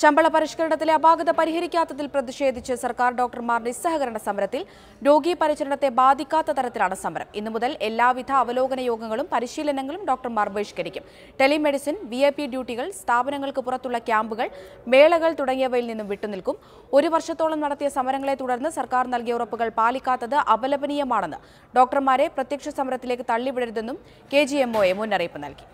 ശമ്പള പരിഷ്കരണത്തിലെ അപാകത പരിഹരിക്കാത്തതിൽ പ്രതിഷേധിച്ച് സർക്കാർ ഡോക്ടർമാർ നിസ്സഹകരണ സമരത്തിൽ രോഗി പരിചരണത്തെ ബാധിക്കാത്ത തരത്തിലാണ് സമരം ഇന്നു മുതൽ എല്ലാവിധ അവലോകന യോഗങ്ങളും പരിശീലനങ്ങളും ഡോക്ടർമാർ ബഹിഷ്കരിക്കും ടെലിമെഡിസിൻ വി ഐ പി ഡ്യൂട്ടികൾ സ്ഥാപനങ്ങൾക്ക് പുറത്തുള്ള ക്യാമ്പുകൾ മേളകൾ തുടങ്ങിയവയിൽ നിന്നും വിട്ടുനിൽക്കും ഒരു വർഷത്തോളം നടത്തിയ സമരങ്ങളെ തുടർന്ന് സർക്കാർ നൽകിയ ഉറപ്പുകൾ പാലിക്കാത്തത് അപലപനീയമാണെന്ന് ഡോക്ടർമാരെ പ്രത്യക്ഷ സമരത്തിലേക്ക് തള്ളിവിടരുതെന്നും കെ ജി എം മുന്നറിയിപ്പ് നൽകി